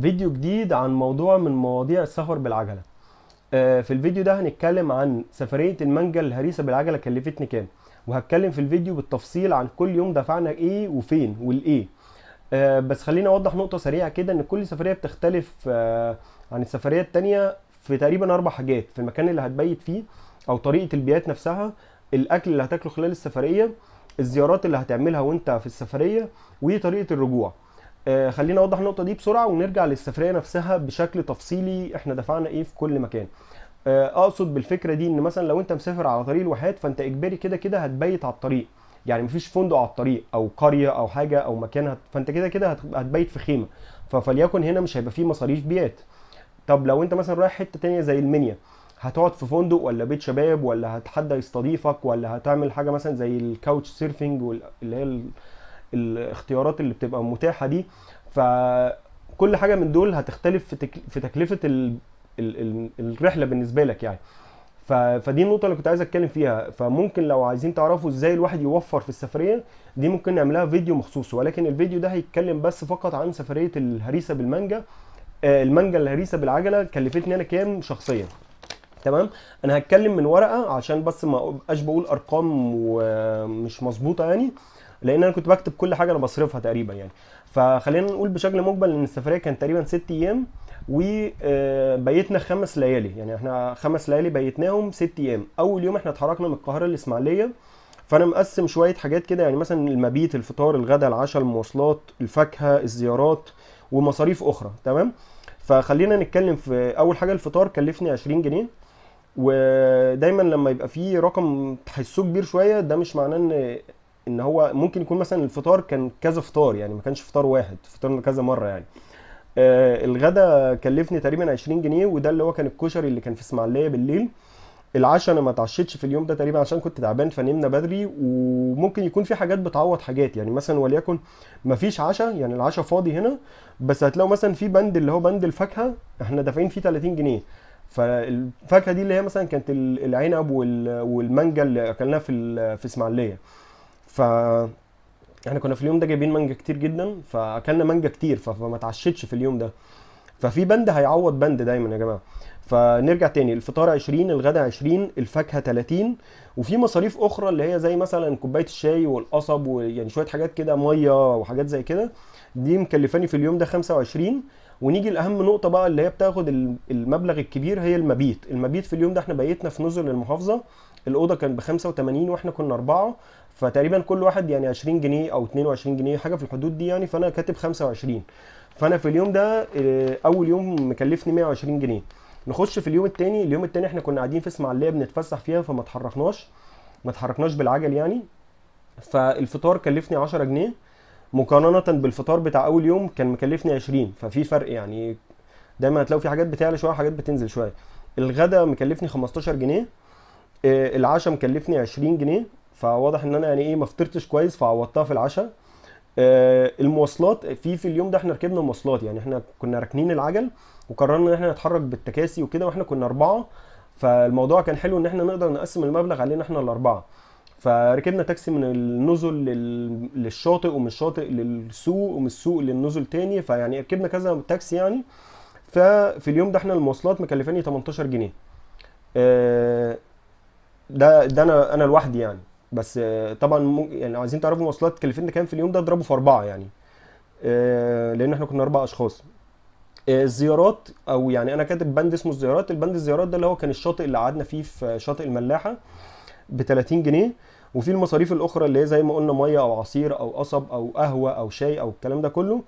فيديو جديد عن موضوع من مواضيع السفر بالعجله آه، في الفيديو ده هنتكلم عن سفريه المانجا الهريسه بالعجله كلفتني كام وهتكلم في الفيديو بالتفصيل عن كل يوم دفعنا ايه وفين والايه بس خليني اوضح نقطه سريعه كده ان كل سفريه بتختلف آه، عن السفريه التانية في تقريبا اربع حاجات في المكان اللي هتبيت فيه او طريقه البيات نفسها الاكل اللي هتاكله خلال السفريه الزيارات اللي هتعملها وانت في السفريه وطريقه الرجوع آه، خلينا اوضح النقطه دي بسرعه ونرجع للسفريه نفسها بشكل تفصيلي احنا دفعنا ايه في كل مكان آه، اقصد بالفكره دي ان مثلا لو انت مسافر على طريق الواحات فانت اجباري كده كده هتبيت على الطريق يعني مفيش فندق على الطريق او قريه او حاجه او مكان هت... فانت كده كده هت... هتبيت في خيمه فليكن هنا مش هيبقى فيه مصاريف بيات طب لو انت مثلا رايح حته تانية زي المنيا هتقعد في فندق ولا بيت شباب ولا هتحدى يستضيفك ولا هتعمل حاجه مثلا زي الكاوتش سيرفنج وال... اللي هي الاختيارات اللي بتبقى متاحه دي فكل حاجه من دول هتختلف في, تكلفه الرحله بالنسبه لك يعني فدي النقطه اللي كنت عايز اتكلم فيها فممكن لو عايزين تعرفوا ازاي الواحد يوفر في السفريه دي ممكن نعملها فيديو مخصوص ولكن الفيديو ده هيتكلم بس فقط عن سفريه الهريسه بالمانجا آه، المانجا الهريسه بالعجله كلفتني انا كام شخصيا تمام انا هتكلم من ورقه عشان بس ما ابقاش بقول ارقام ومش مظبوطه يعني لان انا كنت بكتب كل حاجه انا بصرفها تقريبا يعني فخلينا نقول بشكل مجمل ان السفريه كانت تقريبا ست ايام وبيتنا آه، خمس ليالي يعني احنا خمس ليالي بيتناهم ست ايام اول يوم احنا اتحركنا من القاهره للاسماعيليه فانا مقسم شويه حاجات كده يعني مثلا المبيت الفطار الغداء العشاء المواصلات الفاكهه الزيارات ومصاريف اخرى تمام فخلينا نتكلم في اول حاجه الفطار كلفني 20 جنيه ودايما لما يبقى فيه رقم تحسوه كبير شويه ده مش معناه ان ان هو ممكن يكون مثلا الفطار كان كذا فطار يعني ما كانش فطار واحد فطرنا كذا مره يعني آه الغدا كلفني تقريبا 20 جنيه وده اللي هو كان الكشري اللي كان في اسماعيليه بالليل العشاء انا ما اتعشيتش في اليوم ده تقريبا عشان كنت تعبان فنمنا بدري وممكن يكون في حاجات بتعوض حاجات يعني مثلا وليكن ما فيش عشاء يعني العشاء فاضي هنا بس هتلاقوا مثلا في بند اللي هو بند الفاكهه احنا دافعين فيه 30 جنيه فالفاكهه دي اللي هي مثلا كانت العنب والمانجا اللي اكلناها في في اسماعيليه ف احنا كنا في اليوم ده جايبين مانجا كتير جدا فاكلنا مانجا كتير فما اتعشتش في اليوم ده ففي بند هيعوض بند دايما يا جماعه فنرجع تاني الفطار 20 الغداء 20 الفاكهه 30 وفي مصاريف اخرى اللي هي زي مثلا كوبايه الشاي والقصب ويعني شويه حاجات كده ميه وحاجات زي كده دي مكلفاني في اليوم ده 25 ونيجي لاهم نقطه بقى اللي هي بتاخد المبلغ الكبير هي المبيت المبيت في اليوم ده احنا بيتنا في نزل المحافظه الاوضه كان ب 85 واحنا كنا اربعه فتقريبا كل واحد يعني 20 جنيه او 22 جنيه حاجه في الحدود دي يعني فانا كاتب 25 فانا في اليوم ده آه، اول يوم مكلفني 120 جنيه نخش في اليوم التاني اليوم التاني احنا كنا قاعدين في اسماعيليه بنتفسح فيها فما اتحركناش ما اتحركناش بالعجل يعني فالفطار كلفني 10 جنيه مقارنه بالفطار بتاع اول يوم كان مكلفني 20 ففي فرق يعني دايما هتلاقوا في حاجات بتعلى شويه وحاجات بتنزل شويه الغدا مكلفني 15 جنيه آه، العشاء مكلفني 20 جنيه فواضح ان انا يعني ايه ما فطرتش كويس فعوضتها في العشاء آه المواصلات في في اليوم ده احنا ركبنا مواصلات يعني احنا كنا راكنين العجل وقررنا ان احنا نتحرك بالتكاسي وكده واحنا كنا اربعه فالموضوع كان حلو ان احنا نقدر نقسم المبلغ علينا احنا الاربعه فركبنا تاكسي من النزل للشاطئ ومن الشاطئ للسوق ومن السوق للنزل تاني فيعني ركبنا كذا تاكسي يعني ففي اليوم ده احنا المواصلات مكلفاني 18 جنيه آه، ده ده انا انا لوحدي يعني بس آه، طبعا يعني عايزين تعرفوا المواصلات كلفتنا كام في اليوم ده اضربه في اربعه يعني آه، لان احنا كنا اربع اشخاص آه، الزيارات او يعني انا كاتب بند اسمه الزيارات البند الزيارات ده اللي هو كان الشاطئ اللي قعدنا فيه في شاطئ الملاحه ب 30 جنيه وفي المصاريف الاخرى اللي هي زي ما قلنا ميه او عصير او قصب او قهوه او شاي او الكلام ده كله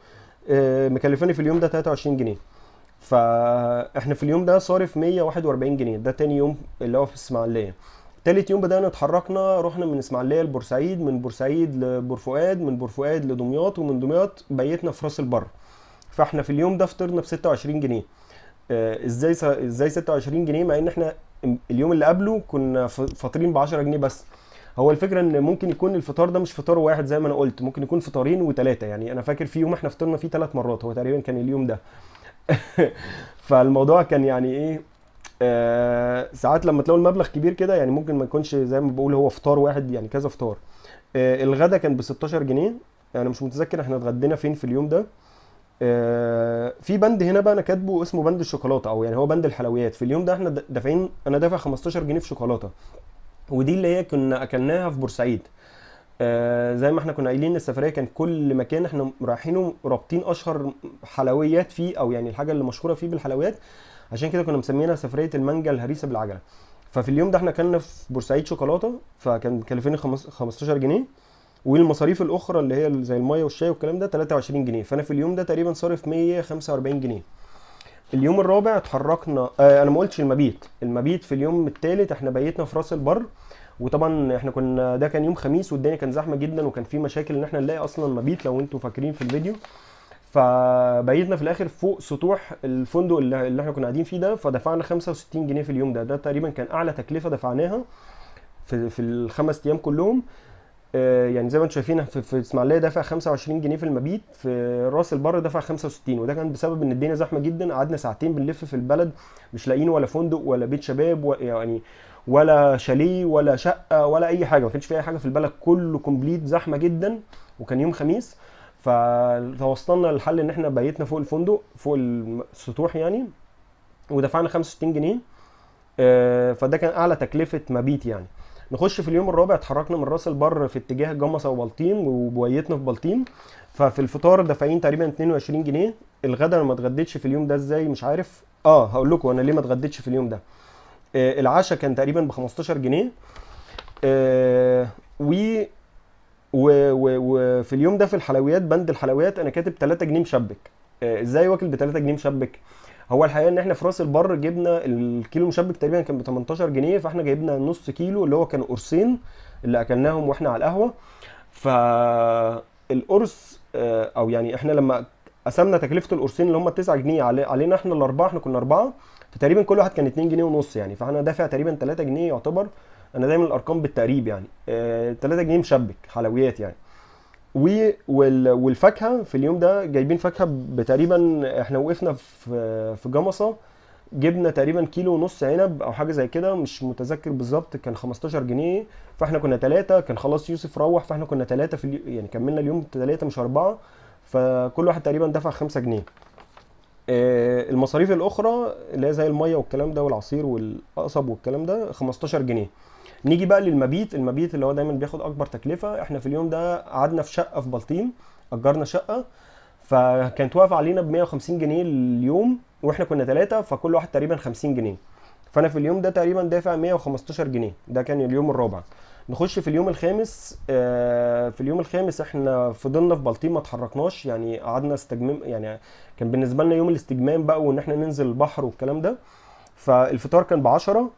مكلفاني في اليوم ده 23 جنيه فاحنا في اليوم ده صارف 141 جنيه ده تاني يوم اللي هو في الاسماعيليه تالت يوم بدانا اتحركنا رحنا من اسماعيليه لبورسعيد من بورسعيد لبورفؤاد من بورفؤاد لدمياط ومن دمياط بيتنا في راس البر فاحنا في اليوم ده فطرنا ب 26 جنيه آه، ازاي ازاي 26 جنيه مع ان احنا اليوم اللي قبله كنا فاطرين ب 10 جنيه بس هو الفكره ان ممكن يكون الفطار ده مش فطار واحد زي ما انا قلت ممكن يكون فطارين وثلاثه يعني انا فاكر في يوم احنا فطرنا فيه ثلاث مرات هو تقريبا كان اليوم ده فالموضوع كان يعني ايه آه، ساعات لما تلاقوا المبلغ كبير كده يعني ممكن ما يكونش زي ما بقول هو فطار واحد يعني كذا فطار آه الغدا كان ب 16 جنيه انا يعني مش متذكر احنا اتغدينا فين في اليوم ده آه في بند هنا بقى انا كاتبه اسمه بند الشوكولاته او يعني هو بند الحلويات في اليوم ده احنا دافعين انا دافع 15 جنيه في شوكولاته ودي اللي هي كنا اكلناها في بورسعيد آه زي ما احنا كنا قايلين السفريه كان كل مكان احنا رايحينه رابطين اشهر حلويات فيه او يعني الحاجه اللي مشهوره فيه بالحلويات عشان كده كنا مسمينها سفريه المانجا الهريسه بالعجله ففي اليوم ده احنا كنا في بورسعيد شوكولاته فكان مكلفين 15 جنيه والمصاريف الاخرى اللي هي زي الميه والشاي والكلام ده 23 جنيه فانا في اليوم ده تقريبا صارف 145 جنيه اليوم الرابع اتحركنا آه انا ما قلتش المبيت المبيت في اليوم الثالث احنا بيتنا في راس البر وطبعا احنا كنا ده كان يوم خميس والدنيا كان زحمه جدا وكان في مشاكل ان احنا نلاقي اصلا مبيت لو انتم فاكرين في الفيديو فبيتنا في الاخر فوق سطوح الفندق اللي احنا كنا قاعدين فيه ده فدفعنا 65 جنيه في اليوم ده ده تقريبا كان اعلى تكلفه دفعناها في في الخمس ايام كلهم آه، يعني زي ما انتم شايفين في اسماعيليه دافع 25 جنيه في المبيت في راس البر دافع 65 وده كان بسبب ان الدنيا زحمه جدا قعدنا ساعتين بنلف في البلد مش لاقيين ولا فندق ولا بيت شباب يعني ولا شاليه ولا شقه ولا اي حاجه ما كانش في اي حاجه في البلد كله كومبليت زحمه جدا وكان يوم خميس فتوصلنا للحل ان احنا بيتنا فوق الفندق فوق السطوح يعني ودفعنا 65 جنيه آه، فده كان اعلى تكلفه مبيت يعني نخش في اليوم الرابع اتحركنا من راس البر في اتجاه جمصه وبلطيم وبويتنا في بلطيم ففي الفطار دافعين تقريبا 22 جنيه الغدا انا ما اتغديتش في اليوم ده ازاي مش عارف اه هقول لكم انا ليه ما اتغديتش في اليوم ده آه، العشاء كان تقريبا ب 15 جنيه آه و وفي اليوم ده في الحلويات بند الحلويات انا كاتب 3 جنيه مشبك آه، ازاي واكل ب 3 جنيه مشبك هو الحقيقه ان احنا في راس البر جبنا الكيلو مشبك تقريبا كان ب 18 جنيه فاحنا جايبنا نص كيلو اللي هو كان قرصين اللي اكلناهم واحنا على القهوه فالقرص آه، او يعني احنا لما قسمنا تكلفه القرصين اللي هم 9 جنيه علينا احنا الاربعه احنا كنا اربعه فتقريبا كل واحد كان 2 جنيه ونص يعني فاحنا دافع تقريبا 3 جنيه يعتبر انا دايما الارقام بالتقريب يعني 3 آه، جنيه مشبك حلويات يعني و والفاكهه في اليوم ده جايبين فاكهه بتقريبا احنا وقفنا في في جمصه جبنا تقريبا كيلو ونص عنب او حاجه زي كده مش متذكر بالظبط كان 15 جنيه فاحنا كنا ثلاثه كان خلاص يوسف روح فاحنا كنا ثلاثه في يعني كملنا اليوم ثلاثه مش اربعه فكل واحد تقريبا دفع 5 جنيه آه، المصاريف الاخرى اللي هي زي الميه والكلام ده والعصير والقصب والكلام ده 15 جنيه نيجي بقى للمبيت المبيت اللي هو دايما بياخد اكبر تكلفه احنا في اليوم ده قعدنا في شقه في بلطيم اجرنا شقه فكانت واقفه علينا ب 150 جنيه اليوم واحنا كنا ثلاثه فكل واحد تقريبا 50 جنيه فانا في اليوم ده تقريبا دافع 115 جنيه ده كان اليوم الرابع نخش في اليوم الخامس آه، في اليوم الخامس احنا فضلنا في بلطيم ما اتحركناش يعني قعدنا استجمام يعني كان بالنسبه لنا يوم الاستجمام بقى وان احنا ننزل البحر والكلام ده فالفطار كان ب 10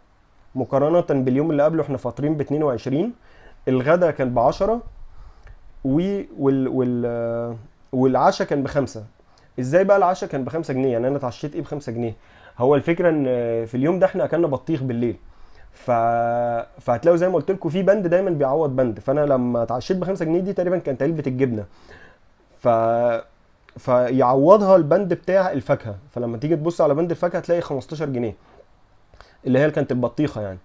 مقارنه باليوم اللي قبله احنا فاطرين ب 22 الغدا كان ب 10 وال وال والعشاء كان بخمسه ازاي بقى العشاء كان بخمسة جنيه يعني انا اتعشيت ايه بخمسة جنيه هو الفكره ان في اليوم ده احنا اكلنا بطيخ بالليل ف... فهتلاقوا زي ما قلت لكم في بند دايما بيعوض بند فانا لما اتعشيت بخمسة جنيه دي تقريبا كانت علبه الجبنه ف فيعوضها البند بتاع الفاكهه فلما تيجي تبص على بند الفاكهه تلاقي 15 جنيه اللي هي كانت البطيخه يعني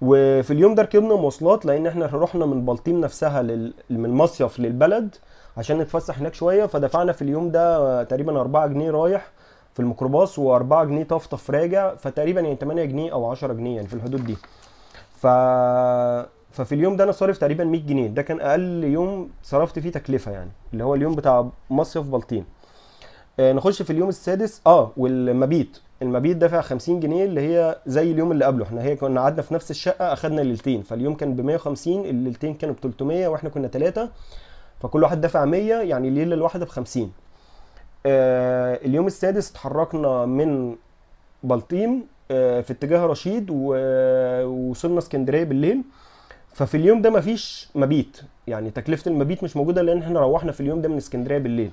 وفي اليوم ده ركبنا مواصلات لان احنا رحنا من بلطيم نفسها لل... من المصيف للبلد عشان نتفسح هناك شويه فدفعنا في اليوم ده تقريبا 4 جنيه رايح في الميكروباص و4 جنيه طفطف راجع فتقريبا يعني 8 جنيه او 10 جنيه يعني في الحدود دي ف ففي اليوم ده انا صارف تقريبا 100 جنيه ده كان اقل يوم صرفت فيه تكلفه يعني اللي هو اليوم بتاع مصيف بلطيم آه، نخش في اليوم السادس اه والمبيت المبيت دافع 50 جنيه اللي هي زي اليوم اللي قبله احنا هي كنا قعدنا في نفس الشقه اخذنا ليلتين فاليوم كان ب 150 الليلتين كانوا ب 300 واحنا كنا ثلاثه فكل واحد دفع 100 يعني الليله الواحده ب 50 آه اليوم السادس اتحركنا من بلطيم آه في اتجاه رشيد ووصلنا اسكندريه بالليل ففي اليوم ده مفيش مبيت يعني تكلفه المبيت مش موجوده لان احنا روحنا في اليوم ده من اسكندريه بالليل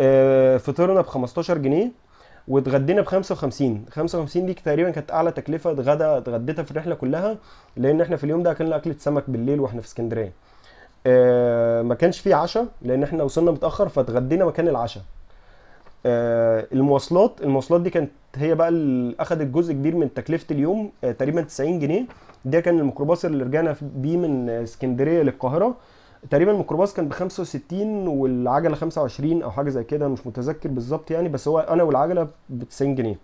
آه فطرنا ب 15 جنيه واتغدينا ب 55 55 دي تقريبا كانت اعلى تكلفه اتغدى اتغديتها في الرحله كلها لان احنا في اليوم ده اكلنا اكله سمك بالليل واحنا في اسكندريه آه ما كانش فيه عشاء لان احنا وصلنا متاخر فاتغدينا مكان العشاء آه المواصلات المواصلات دي كانت هي بقى اللي اخدت جزء كبير من تكلفه اليوم آه تقريبا 90 جنيه ده كان الميكروباص اللي رجعنا بيه من اسكندريه للقاهره تقريبا الميكروباص كان ب 65 والعجله 25 او حاجه زي كده مش متذكر بالظبط يعني بس هو انا والعجله ب 90 جنيه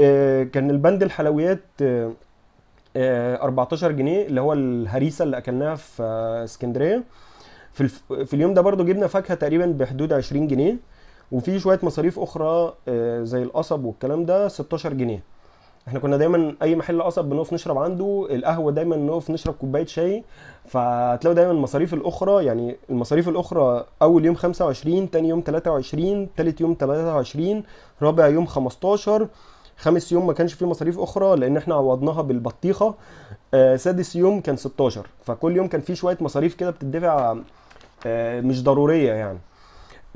آه، كان البند الحلويات 14 آه، آه، جنيه اللي هو الهريسه اللي اكلناها في اسكندريه في, الف... في اليوم ده برضو جبنا فاكهه تقريبا بحدود 20 جنيه وفي شويه مصاريف اخرى زي القصب والكلام ده 16 جنيه احنا كنا دايما اي محل قصب بنقف نشرب عنده القهوه دايما نقف نشرب كوبايه شاي فتلاقوا دايما المصاريف الاخرى يعني المصاريف الاخرى اول يوم 25 تاني يوم 23 تالت يوم 23 رابع يوم 15 خامس يوم ما كانش فيه مصاريف اخرى لان احنا عوضناها بالبطيخه آه سادس يوم كان 16 فكل يوم كان فيه شويه مصاريف كده بتدفع آه مش ضروريه يعني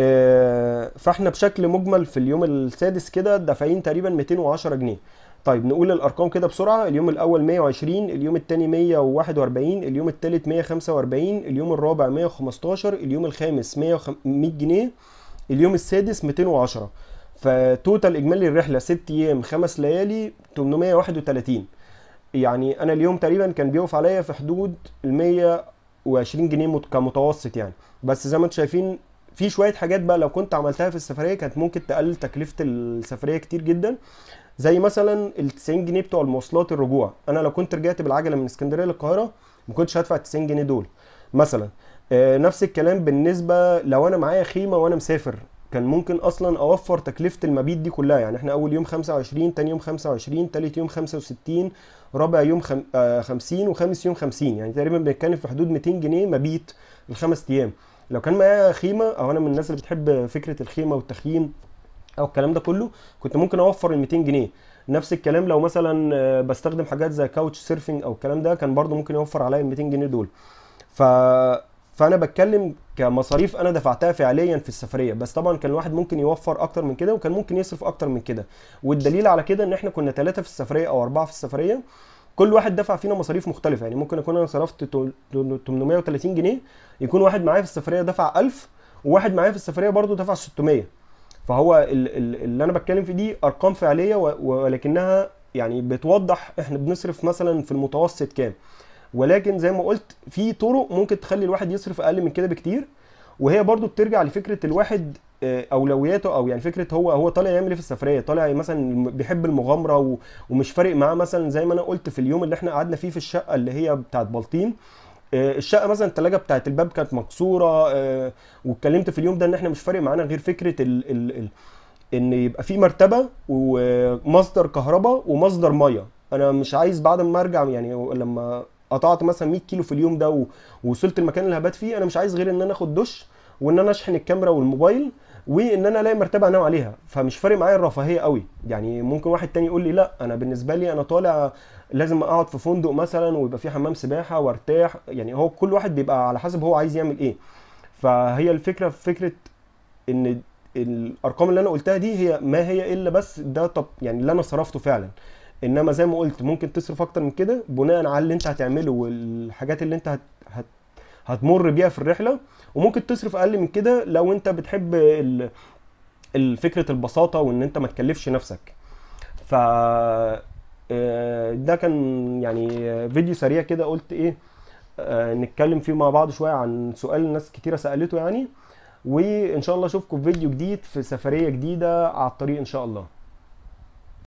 آه، فاحنا بشكل مجمل في اليوم السادس كده دافعين تقريبا 210 جنيه طيب نقول الارقام كده بسرعه اليوم الاول 120 اليوم الثاني 141 اليوم الثالث 145 اليوم الرابع 115 اليوم الخامس 100 جنيه اليوم السادس 210 فتوتال اجمالي الرحله 6 ايام 5 ليالي 831 يعني انا اليوم تقريبا كان بيقف عليا في حدود ال 120 جنيه كمتوسط يعني بس زي ما انتم شايفين في شويه حاجات بقى لو كنت عملتها في السفريه كانت ممكن تقلل تكلفه السفريه كتير جدا زي مثلا ال 90 جنيه بتوع المواصلات الرجوع انا لو كنت رجعت بالعجله من اسكندريه للقاهره ما كنتش هدفع 90 جنيه دول مثلا آه نفس الكلام بالنسبه لو انا معايا خيمه وانا مسافر كان ممكن اصلا اوفر تكلفه المبيت دي كلها يعني احنا اول يوم 25 تاني يوم 25 تالت يوم 65 رابع يوم 50 آه، وخامس يوم 50 يعني تقريبا بنتكلم في حدود 200 جنيه مبيت الخمس ايام لو كان معايا خيمه او انا من الناس اللي بتحب فكره الخيمه والتخييم او الكلام ده كله كنت ممكن اوفر ال 200 جنيه نفس الكلام لو مثلا آه، بستخدم حاجات زي كاوتش سيرفنج او الكلام ده كان برضو ممكن يوفر عليا ال 200 جنيه دول ف فانا بتكلم كمصاريف انا دفعتها فعليا في السفريه بس طبعا كان الواحد ممكن يوفر اكتر من كده وكان ممكن يصرف اكتر من كده والدليل على كده ان احنا كنا ثلاثه في السفريه او اربعه في السفريه كل واحد دفع فينا مصاريف مختلفه يعني ممكن اكون انا صرفت 830 جنيه يكون واحد معايا في السفريه دفع 1000 وواحد معايا في السفريه برضه دفع 600 فهو اللي انا بتكلم فيه دي ارقام فعليه ولكنها يعني بتوضح احنا بنصرف مثلا في المتوسط كام ولكن زي ما قلت في طرق ممكن تخلي الواحد يصرف اقل من كده بكتير وهي برضه بترجع لفكره الواحد آه، اولوياته او يعني فكره هو هو طالع يعمل ايه في السفريه طالع مثلا بيحب المغامره ومش فارق معاه مثلا زي ما انا قلت في اليوم اللي احنا قعدنا فيه في الشقه اللي هي بتاعت بلطيم آه، الشقه مثلا الثلاجه بتاعت الباب كانت مكسوره آه، واتكلمت في اليوم ده ان احنا مش فارق معانا غير فكره ال ال ال ان يبقى في مرتبه ومصدر كهرباء ومصدر ميه انا مش عايز بعد ما ارجع يعني لما قطعت مثلا 100 كيلو في اليوم ده ووصلت المكان اللي هبات فيه انا مش عايز غير ان انا اخد دش وان انا اشحن الكاميرا والموبايل وان انا الاقي مرتبه انام عليها فمش فارق معايا الرفاهيه قوي يعني ممكن واحد تاني يقول لي لا انا بالنسبه لي انا طالع لازم اقعد في فندق مثلا ويبقى في حمام سباحه وارتاح يعني هو كل واحد بيبقى على حسب هو عايز يعمل ايه فهي الفكره في فكره ان الارقام اللي انا قلتها دي هي ما هي الا بس ده طب يعني اللي انا صرفته فعلا انما زي ما قلت ممكن تصرف اكتر من كده بناء على اللي انت هتعمله والحاجات اللي انت هت... هت... هتمر بيها في الرحله وممكن تصرف اقل من كده لو انت بتحب فكره البساطه وان انت ما تكلفش نفسك ف آه، ده كان يعني فيديو سريع كده قلت ايه آه، نتكلم فيه مع بعض شويه عن سؤال ناس كتيره سالته يعني وان شاء الله اشوفكم في فيديو جديد في سفريه جديده على الطريق ان شاء الله